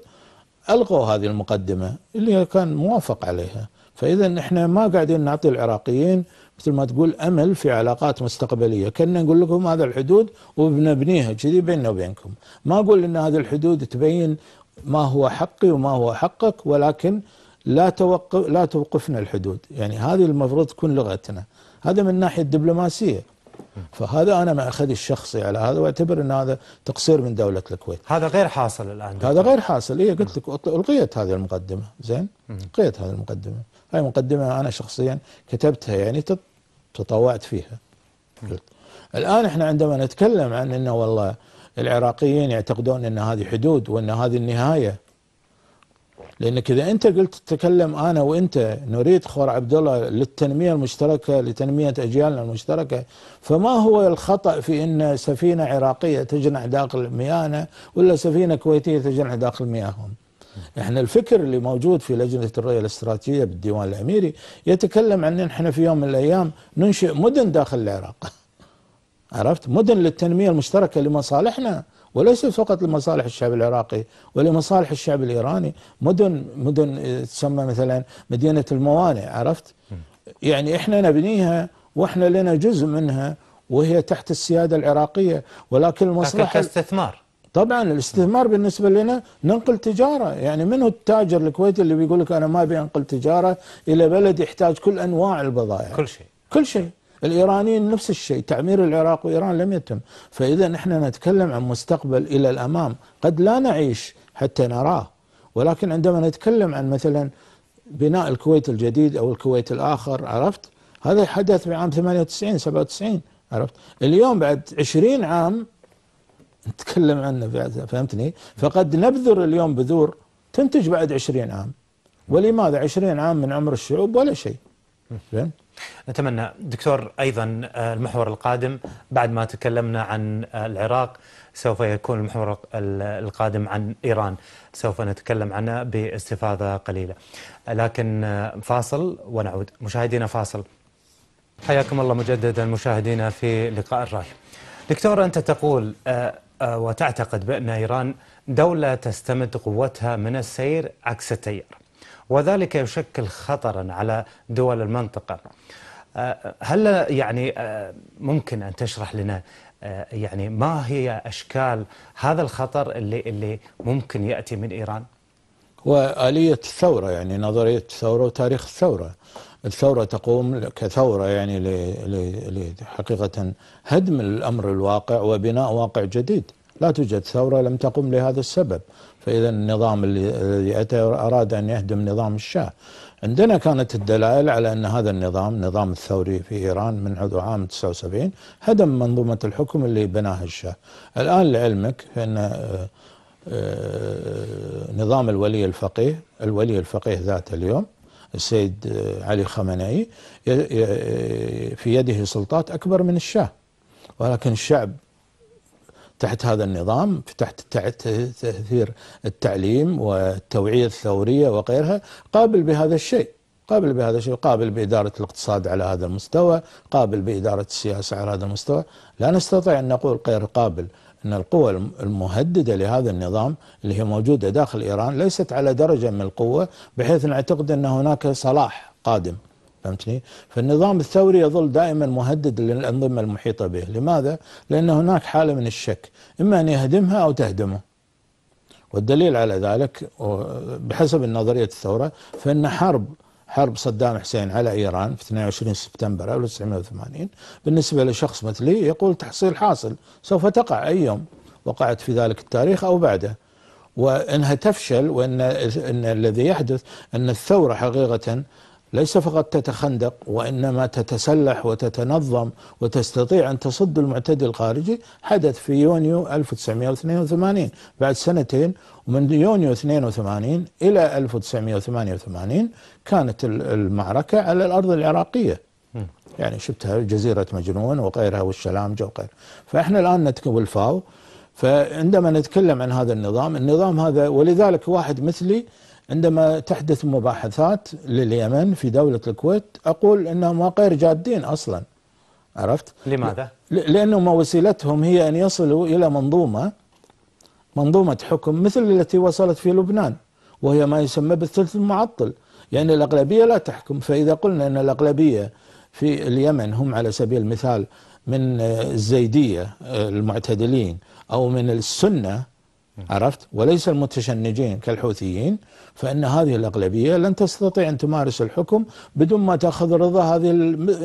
Speaker 2: ألغوا هذه المقدمة اللي كان موافق عليها فإذا إحنا ما قاعدين نعطي العراقيين مثل ما تقول أمل في علاقات مستقبلية كنا نقول لكم هذا الحدود وبنبنيها كذي بيننا وبينكم ما أقول أن هذه الحدود تبين ما هو حقي وما هو حقك ولكن لا توقف لا توقفنا الحدود يعني هذه المفروض تكون لغتنا هذا من الناحيه الدبلوماسيه فهذا أنا مأخذي الشخصي على هذا واعتبر أن هذا تقصير من دولة الكويت هذا
Speaker 1: غير حاصل
Speaker 2: الآن هذا غير حاصل إيه قلت لك ألغيت هذه المقدمة زين ألغيت هذه المقدمة هاي مقدمة أنا شخصيا كتبتها يعني تطوعت فيها قلت. الآن إحنا عندما نتكلم عن أنه والله العراقيين يعتقدون أن هذه حدود وأن هذه النهاية لانك اذا انت قلت تتكلم انا وانت نريد خور عبد الله للتنميه المشتركه لتنميه اجيالنا المشتركه فما هو الخطا في ان سفينه عراقيه تجنع داخل مياهنا ولا سفينه كويتيه تجنع داخل مياههم؟ احنا الفكر اللي موجود في لجنه الرؤيه الاستراتيجيه بالديوان الاميري يتكلم عن ان احنا في يوم من الايام ننشئ مدن داخل العراق. *laughs* عرفت؟ مدن للتنميه المشتركه لمصالحنا. وليس فقط لمصالح الشعب العراقي ولمصالح الشعب الايراني مدن مدن آه، تسمى مثلا مدينه الموانئ عرفت؟ يعني احنا نبنيها واحنا لنا جزء منها وهي تحت السياده العراقيه ولكن المصلحه كاستثمار طبعا الاستثمار بالنسبه لنا ننقل تجاره يعني منو التاجر الكويتي اللي بيقول لك انا ما ابي انقل تجاره الى بلد يحتاج كل انواع البضائع كل شيء كل شيء الإيرانيين نفس الشيء تعمير العراق وإيران لم يتم فإذا نحن نتكلم عن مستقبل إلى الأمام قد لا نعيش حتى نراه ولكن عندما نتكلم عن مثلا بناء الكويت الجديد أو الكويت الآخر عرفت هذا حدث بعام 98 97 عرفت اليوم بعد 20 عام نتكلم عنه فهمتني فقد نبذر اليوم بذور تنتج بعد 20 عام ولماذا 20 عام من عمر الشعوب ولا شيء زين
Speaker 1: نتمنى دكتور ايضا آه، المحور القادم بعد ما تكلمنا عن آه، العراق سوف يكون المحور القادم عن ايران سوف نتكلم عنه باستفاضه قليله لكن آه، فاصل ونعود مشاهدينا فاصل حياكم الله مجددا مشاهدينا في لقاء الراي دكتور انت تقول وتعتقد بان ايران دوله تستمد قوتها من السير عكس التيار وذلك يشكل خطرا على دول المنطقة آه، هل يعني آه، ممكن أن تشرح لنا آه، يعني ما هي أشكال هذا الخطر اللي, اللي ممكن يأتي من إيران؟
Speaker 2: وآلية الثورة يعني نظرية الثورة وتاريخ الثورة الثورة تقوم كثورة يعني لحقيقة هدم الأمر الواقع وبناء واقع جديد لا توجد ثورة لم تقم لهذا السبب فإذا النظام الذي أتى أراد أن يهدم نظام الشاه عندنا كانت الدلائل على أن هذا النظام نظام الثوري في إيران من عام 79 هدم منظومة الحكم اللي بناها الشاه الآن لعلمك أن آه، آه، نظام الولي الفقيه الولي الفقيه ذات اليوم السيد آه، علي خمنائي في يده سلطات أكبر من الشاه ولكن الشعب تحت هذا النظام تحت تأثير التعليم والتوعية الثورية وغيرها قابل بهذا الشيء قابل بهذا الشيء قابل بإدارة الاقتصاد على هذا المستوى قابل بإدارة السياسة على هذا المستوى لا نستطيع أن نقول غير قابل أن القوى المهددة لهذا النظام اللي هي موجودة داخل إيران ليست على درجة من القوة بحيث نعتقد أن هناك صلاح قادم فهمتني؟ فالنظام الثوري يظل دائما مهدد للأنظمة المحيطة به لماذا؟ لأن هناك حالة من الشك إما أن يهدمها أو تهدمه والدليل على ذلك بحسب نظرية الثورة فإن حرب حرب صدام حسين على ايران في 22 سبتمبر 1980 بالنسبه لشخص مثلي يقول تحصيل حاصل سوف تقع اي يوم وقعت في ذلك التاريخ او بعده وانها تفشل وان ان الذي يحدث ان الثوره حقيقه ليس فقط تتخندق وانما تتسلح وتتنظم وتستطيع ان تصد المعتدي الخارجي حدث في يونيو 1982 بعد سنتين ومن يونيو 82 الى 1988 كانت المعركه على الارض العراقيه يعني شفتها جزيره مجنون وغيرها والشلامجه وغيرها فاحنا الان نتكلم والفاو فعندما نتكلم عن هذا النظام النظام هذا ولذلك واحد مثلي عندما تحدث مباحثات لليمن في دولة الكويت أقول أنهم غير جادين أصلا عرفت؟ لماذا؟ لأنهم وسيلتهم هي أن يصلوا إلى منظومة منظومة حكم مثل التي وصلت في لبنان وهي ما يسمى بالثلث المعطل يعني الأغلبية لا تحكم فإذا قلنا أن الأغلبية في اليمن هم على سبيل المثال من الزيدية المعتدلين أو من السنة عرفت وليس المتشنجين كالحوثيين فإن هذه الأغلبية لن تستطيع أن تمارس الحكم بدون ما تأخذ رضا هذه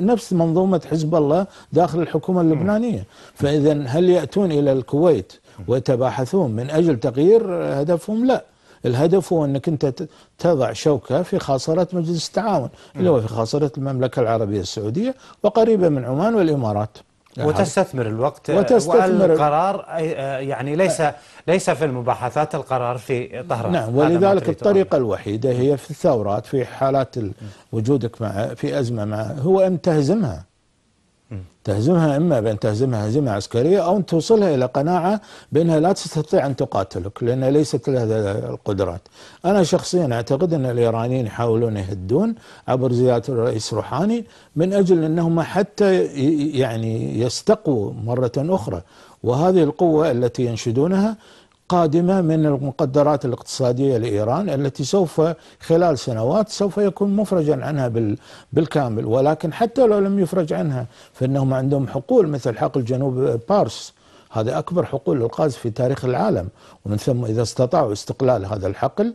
Speaker 2: نفس منظومة حزب الله داخل الحكومة اللبنانية فإذا هل يأتون إلى الكويت ويتباحثون من أجل تغيير هدفهم لا الهدف هو أنك أنت تضع شوكة في خاصرة مجلس التعاون اللي هو في خاصرة المملكة العربية السعودية وقريبة من عمان والإمارات نعم. وتستثمر الوقت وتستثمر
Speaker 1: القرار آه، يعني ليس آه. ليس في المباحثات القرار في طهران نعم ولذلك
Speaker 2: الطريقة الوحيدة هي في الثورات في حالات وجودك مع في أزمة مع هو أن تهزمها تهزمها اما بان تهزمها هزيمه عسكريه او ان توصلها الى قناعه بانها لا تستطيع ان تقاتلك لانها ليست لها القدرات. انا شخصيا اعتقد ان الايرانيين يحاولون يهدون عبر زياره الرئيس روحاني من اجل انهم حتى يعني يستقوا مره اخرى وهذه القوه التي ينشدونها قادمة من المقدرات الاقتصادية لإيران التي سوف خلال سنوات سوف يكون مفرجا عنها بالكامل ولكن حتى لو لم يفرج عنها فإنهم عندهم حقول مثل حقل جنوب بارس هذا أكبر حقول للغاز في تاريخ العالم ومن ثم إذا استطاعوا استقلال هذا الحقل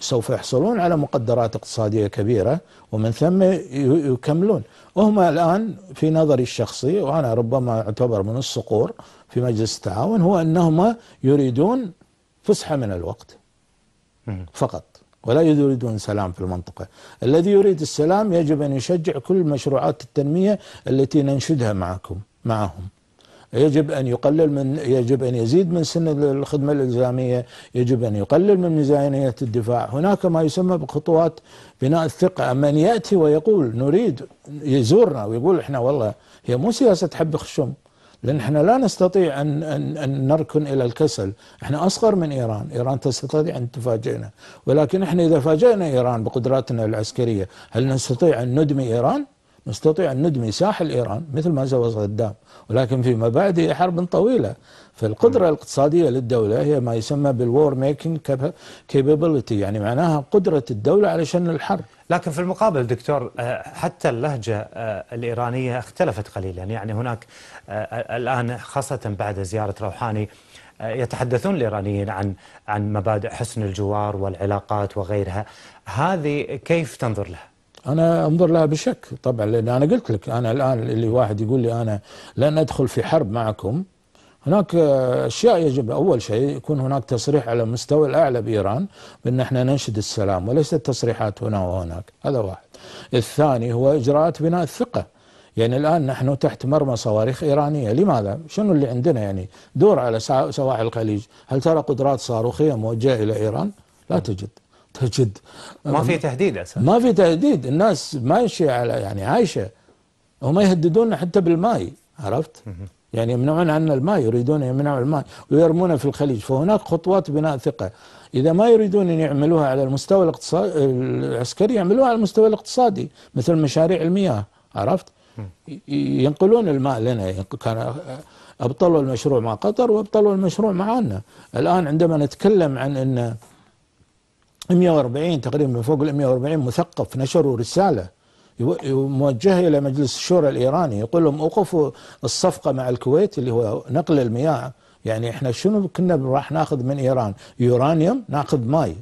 Speaker 2: سوف يحصلون على مقدرات اقتصادية كبيرة ومن ثم يكملون وهم الآن في نظري الشخصي وأنا ربما أعتبر من الصقور في مجلس التعاون هو أنهما يريدون فسحة من الوقت فقط ولا يريدون سلام في المنطقة الذي يريد السلام يجب أن يشجع كل مشروعات التنمية التي ننشدها معكم معهم يجب أن يقلل من يجب أن يزيد من سن الخدمة الإلزامية يجب أن يقلل من ميزانية الدفاع هناك ما يسمى بخطوات بناء الثقة من يأتي ويقول نريد يزورنا ويقول إحنا والله هي مو سياسة حب خشم لان احنا لا نستطيع ان ان ان نركن الى الكسل، احنا اصغر من ايران، ايران تستطيع ان تفاجئنا، ولكن احنا اذا فاجئنا ايران بقدراتنا العسكريه، هل نستطيع ان ندمي ايران؟ نستطيع أن ندمي ساحل إيران مثل ما سوى صدام ولكن في مبادئ حرب طويلة فالقدرة الاقتصادية للدولة هي ما يسمى بالوور ميكينج كابابيلتي يعني معناها قدرة الدولة على شن الحرب لكن في المقابل دكتور آه،
Speaker 1: حتى اللهجة آه، الإيرانية اختلفت قليلا يعني هناك آه، الآن خاصة بعد زيارة روحاني يتحدثون الإيرانيين عن عن مبادئ حسن
Speaker 2: الجوار والعلاقات وغيرها هذه كيف تنظر لها؟ انا انظر لها بشك طبعا لان انا قلت لك انا الان اللي واحد يقول لي انا لن ادخل في حرب معكم هناك اشياء يجب اول شيء يكون هناك تصريح على المستوى الاعلى بايران بان احنا ننشد السلام وليس التصريحات هنا وهناك هذا واحد. الثاني هو اجراءات بناء الثقه يعني الان نحن تحت مرمى صواريخ ايرانيه، لماذا؟ شنو اللي عندنا يعني؟ دور على سواحل الخليج، هل ترى قدرات صاروخيه موجهه الى ايران؟ لا تجد. تجد ما في تهديد اساسا ما في تهديد الناس ماشيه على يعني عايشه هم يهددون حتى بالماي عرفت؟ يعني يمنعون عنا الماء يريدون يمنعوا الماء ويرمونه في الخليج فهناك خطوات بناء ثقة إذا ما يريدون أن يعملوها على المستوى الاقتصادي العسكري يعملوها على المستوى الاقتصادي مثل مشاريع المياه عرفت ينقلون الماء لنا كان أبطلوا المشروع مع قطر وأبطلوا المشروع معنا الآن عندما نتكلم عن أن 140 تقريبا من فوق ال 140 مثقف نشروا رساله موجهه الى مجلس الشورى الايراني يقول لهم اوقفوا الصفقه مع الكويت اللي هو نقل المياه يعني احنا شنو كنا راح ناخذ من ايران؟ يورانيوم ناخذ ماي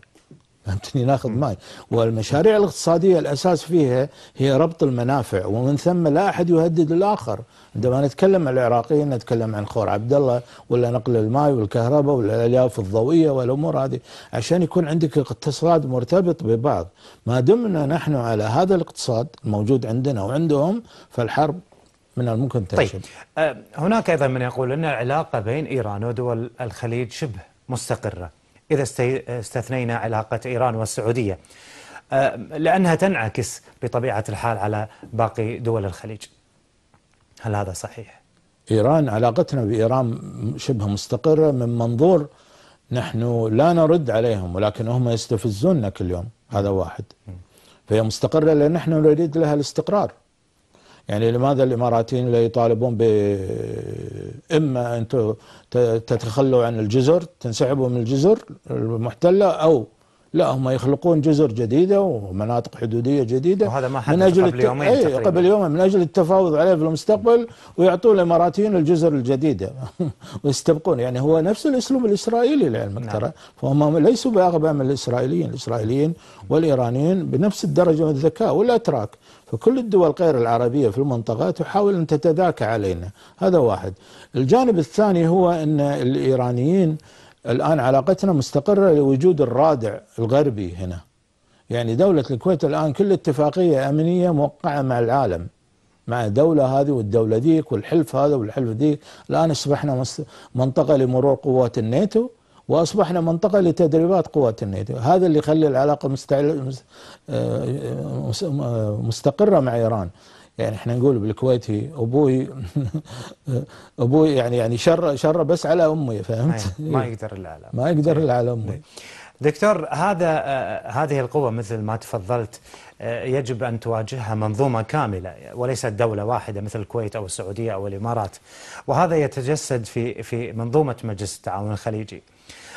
Speaker 2: فهمتني ناخذ ماي والمشاريع الاقتصادية الأساس فيها هي ربط المنافع ومن ثم لا أحد يهدد الآخر عندما نتكلم عن العراقيين نتكلم عن خور عبد الله ولا نقل الماء والكهرباء والألياف الضوئية والأمور هذه عشان يكون عندك اقتصاد مرتبط ببعض ما دمنا نحن على هذا الاقتصاد الموجود عندنا وعندهم فالحرب من الممكن تنشب طيب
Speaker 1: آه، هناك أيضا من يقول أن العلاقة بين إيران ودول الخليج شبه مستقرة إذا استثنينا علاقة إيران والسعودية آه، لأنها تنعكس بطبيعة الحال على باقي دول الخليج هل هذا صحيح؟
Speaker 2: إيران علاقتنا بإيران شبه مستقرة من منظور نحن لا نرد عليهم ولكن هم يستفزوننا كل يوم هذا واحد فهي مستقرة لأن نحن نريد لها الاستقرار يعني لماذا الإماراتيين لا يطالبون إما أن تتخلوا عن الجزر تنسحبوا من الجزر المحتلة أو لا هم يخلقون جزر جديدة ومناطق حدودية جديدة وهذا ما حدث من أجل قبل يومين أي تقريبا. قبل يومين من أجل التفاوض عليه في المستقبل ويعطون الإماراتيين الجزر الجديدة *laughs* ويستبقون يعني هو نفس الأسلوب الإسرائيلي لعلمك نعم. ترى فهم ليسوا بأغبى من الإسرائيليين الإسرائيليين والإيرانيين بنفس الدرجة من الذكاء والأتراك فكل الدول غير العربية في المنطقة تحاول أن تتذاكى علينا هذا واحد الجانب الثاني هو أن الإيرانيين الآن علاقتنا مستقرة لوجود الرادع الغربي هنا يعني دولة الكويت الآن كل اتفاقية أمنية موقعة مع العالم مع الدولة هذه والدولة ذيك والحلف هذا والحلف ذيك الآن أصبحنا منطقة لمرور قوات الناتو وأصبحنا منطقة لتدريبات قوات الناتو هذا اللي يخلي العلاقة آه، آه، مستقرة مع إيران يعني احنا نقول بالكويتي ابوي ابوي يعني يعني شر شر بس على امي فهمت؟ ما يقدر الا على ما يقدر الا على امي طيب.
Speaker 1: دكتور هذا هذه القوة مثل ما تفضلت يجب أن تواجهها منظومة كاملة وليست دولة واحدة مثل الكويت أو السعودية أو الإمارات وهذا يتجسد في في منظومة مجلس التعاون الخليجي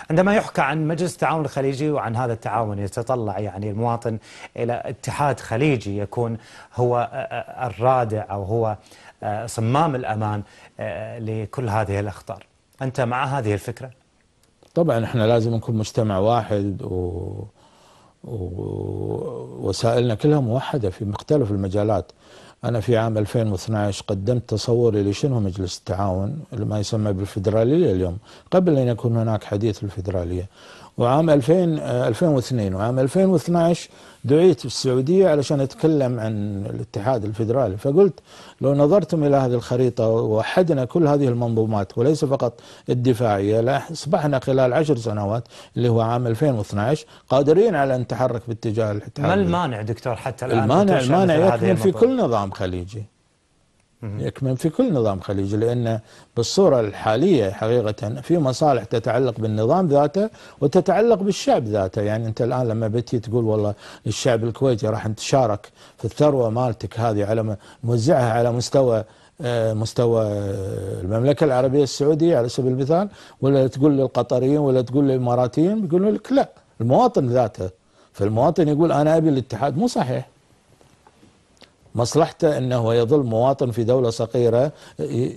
Speaker 1: عندما يحكى عن مجلس التعاون الخليجي وعن هذا التعاون يتطلع يعني المواطن إلى اتحاد خليجي يكون هو آه، آه، الرادع أو هو آه، صمام الأمان لكل هذه الأخطار أنت مع هذه الفكرة؟
Speaker 2: طبعا احنا لازم نكون مجتمع واحد و... ووسائلنا كلها موحدة في مختلف المجالات أنا في عام 2012 قدمت تصوري لشنو مجلس التعاون ما يسمى بالفدرالية اليوم قبل أن يكون هناك حديث الفدرالية وعام 2000 2002 آه، وعام 2012 دعيت في السعودية علشان أتكلم عن الاتحاد الفدرالي فقلت لو نظرتم إلى هذه الخريطة ووحدنا كل هذه المنظومات وليس فقط الدفاعية لا أصبحنا خلال عشر سنوات اللي هو عام 2012 قادرين على أن نتحرك باتجاه الاتحاد ما
Speaker 1: المانع دكتور حتى الآن المانع المانع يكمن في كل
Speaker 2: نظام خليجي يكمن في كل نظام خليجي لأن بالصورة الحالية حقيقة في مصالح تتعلق بالنظام ذاته وتتعلق بالشعب ذاته يعني أنت الآن لما بتي تقول والله الشعب الكويتي راح تشارك في الثروة مالتك هذه على موزعها على مستوى آه، مستوى آه، المملكة العربية السعودية على سبيل المثال ولا تقول للقطريين ولا تقول للإماراتيين بيقولوا لك لا المواطن ذاته فالمواطن يقول أنا أبي الاتحاد مو صحيح مصلحته انه يظل مواطن في دوله صغيره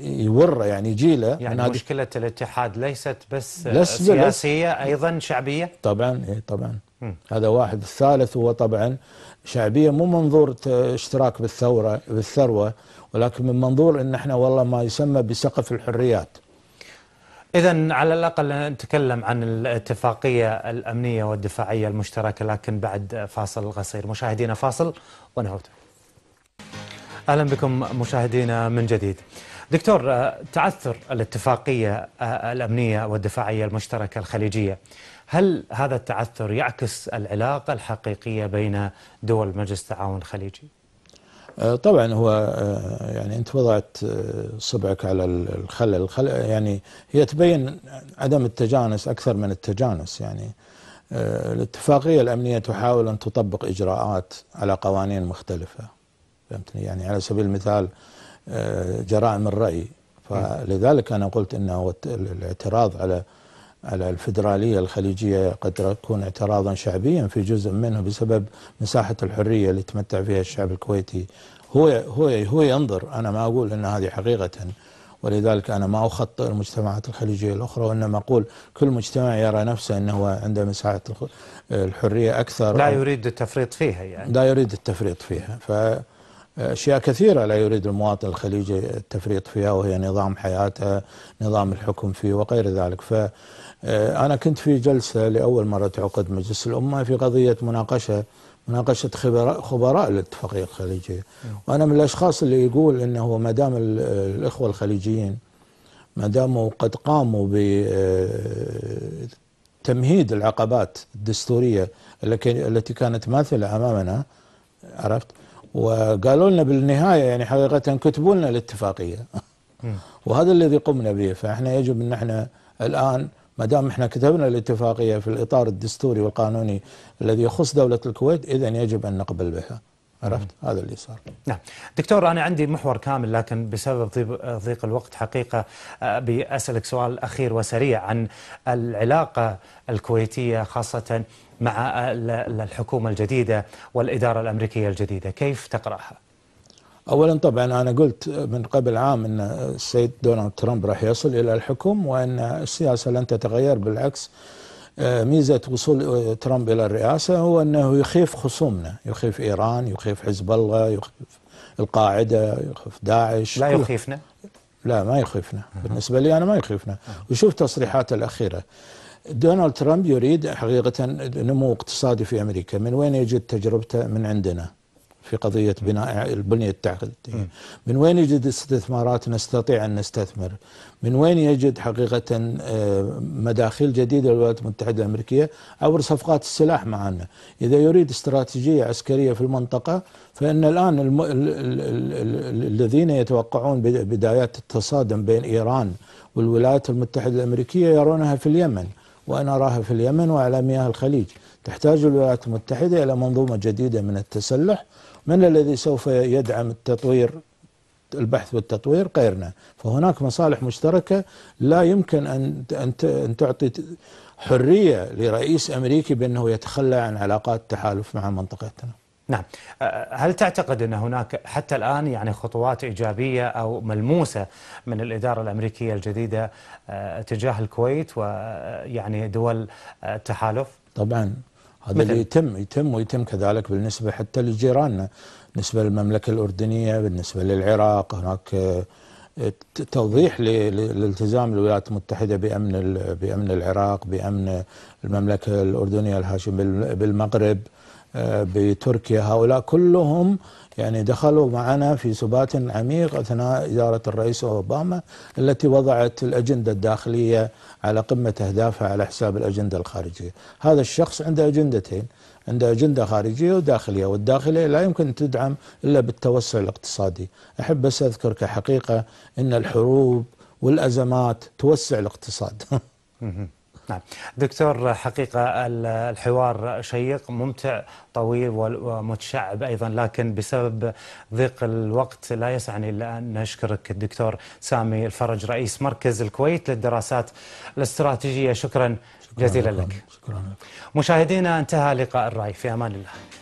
Speaker 2: يوره يعني جيله يعني مشكله
Speaker 1: الاتحاد ليست بس لس سياسيه لس ايضا شعبيه
Speaker 2: طبعا اي طبعا م. هذا واحد الثالث هو طبعا شعبيه مو منظور اشتراك بالثوره بالثروه ولكن من منظور ان احنا والله ما يسمى بسقف الحريات
Speaker 1: إذا على الأقل نتكلم عن الاتفاقية الأمنية والدفاعية المشتركة لكن بعد فاصل قصير مشاهدينا فاصل ونعود اهلا بكم مشاهدينا من جديد. دكتور آه، تعثر الاتفاقيه آه، الامنيه والدفاعيه المشتركه الخليجيه هل هذا التعثر يعكس العلاقه الحقيقيه بين دول مجلس التعاون الخليجي؟
Speaker 2: آه، طبعا هو يعني انت وضعت صبعك على الخلل، يعني هي تبين عدم التجانس اكثر من التجانس يعني الاتفاقيه الامنيه تحاول ان تطبق اجراءات على قوانين مختلفه. فهمتني يعني على سبيل المثال آه، جرائم الرأي فلذلك أنا قلت أنه الاعتراض على على الفدرالية الخليجية قد يكون اعتراضا شعبيا في جزء منه بسبب مساحة الحرية اللي تمتع فيها الشعب الكويتي هو هو هو ينظر أنا ما أقول أن هذه حقيقة ولذلك أنا ما أخطئ المجتمعات الخليجية الأخرى وإنما أقول كل مجتمع يرى نفسه أنه عنده مساحة الحرية أكثر لا
Speaker 1: يريد التفريط فيها يعني لا
Speaker 2: يريد التفريط فيها ف أشياء كثيرة لا يريد المواطن الخليجي التفريط فيها وهي نظام حياته نظام الحكم فيه وغير ذلك فأنا آه، كنت في جلسة لأول مرة تعقد مجلس الأمة في قضية مناقشة مناقشة خبراء, خبراء الاتفاقية الخليجية وأنا من الأشخاص اللي يقول أنه ما دام الإخوة الخليجيين ما داموا قد قاموا بتمهيد آه، العقبات الدستورية التي كانت ماثلة أمامنا عرفت وقالوا لنا بالنهايه يعني حقيقه كتبوا لنا الاتفاقيه وهذا الذي قمنا به فاحنا يجب ان احنا الان ما دام احنا كتبنا الاتفاقيه في الاطار الدستوري والقانوني الذي يخص دوله الكويت اذا يجب ان نقبل بها. عرفت هذا اللي صار
Speaker 1: نعم دكتور أنا عندي محور كامل لكن بسبب ضيق الوقت حقيقة آه، بأسألك سؤال أخير وسريع عن العلاقة الكويتية خاصة مع الحكومة الجديدة والإدارة الأمريكية الجديدة كيف تقرأها؟
Speaker 2: اولا طبعا انا قلت من قبل عام ان السيد دونالد ترامب راح يصل الى الحكم وان السياسه لن تتغير بالعكس آه، ميزة وصول آه، ترامب إلى الرئاسة هو أنه يخيف خصومنا يخيف إيران يخيف حزب الله يخيف القاعدة يخيف داعش لا يخيفنا؟ لا ما يخيفنا بالنسبة لي أنا ما يخيفنا وشوف تصريحاته الأخيرة دونالد ترامب يريد حقيقة نمو اقتصادي في أمريكا من وين يجد تجربته من عندنا في قضية بناء البنية التحتية من وين يجد استثمارات نستطيع أن نستثمر من وين يجد حقيقة آه، مداخيل جديدة للولايات المتحدة الأمريكية عبر صفقات السلاح معنا إذا يريد استراتيجية عسكرية في المنطقة فإن الآن الم... ال... ال... ال... الذين يتوقعون بدايات التصادم بين إيران والولايات المتحدة الأمريكية يرونها في اليمن وأنا أراها في اليمن وعلى مياه الخليج تحتاج الولايات المتحدة إلى منظومة جديدة من التسلح من الذي سوف يدعم التطوير البحث والتطوير غيرنا فهناك مصالح مشتركة لا يمكن أن أن تعطي حرية لرئيس أمريكي بأنه يتخلى عن علاقات التحالف مع منطقتنا نعم أه، هل تعتقد أن
Speaker 1: هناك حتى الآن يعني خطوات إيجابية أو ملموسة من الإدارة الأمريكية الجديدة أه، تجاه الكويت ويعني أه، دول التحالف؟
Speaker 2: طبعا هذا اللي يتم يتم ويتم كذلك بالنسبة حتى لجيراننا بالنسبة للمملكة الأردنية بالنسبة للعراق هناك آه، توضيح للالتزام الولايات المتحدة بأمن بأمن العراق بأمن المملكة الأردنية الهاشميه بالمغرب آه، بتركيا هؤلاء كلهم يعني دخلوا معنا في سبات عميق اثناء اداره الرئيس اوباما التي وضعت الاجنده الداخليه على قمه اهدافها على حساب الاجنده الخارجيه، هذا الشخص عنده اجندتين، عنده اجنده خارجيه وداخليه، والداخليه لا يمكن تدعم الا بالتوسع الاقتصادي، احب بس اذكر كحقيقه ان الحروب والازمات توسع الاقتصاد. *laughs* نعم
Speaker 1: دكتور حقيقة الحوار شيق ممتع طويل ومتشعب أيضا لكن بسبب ضيق الوقت لا يسعني إلا أن أشكرك الدكتور سامي الفرج رئيس مركز الكويت للدراسات الاستراتيجية شكرا, شكرا جزيلا لك شكرا مشاهدينا انتهى لقاء الرأي في أمان الله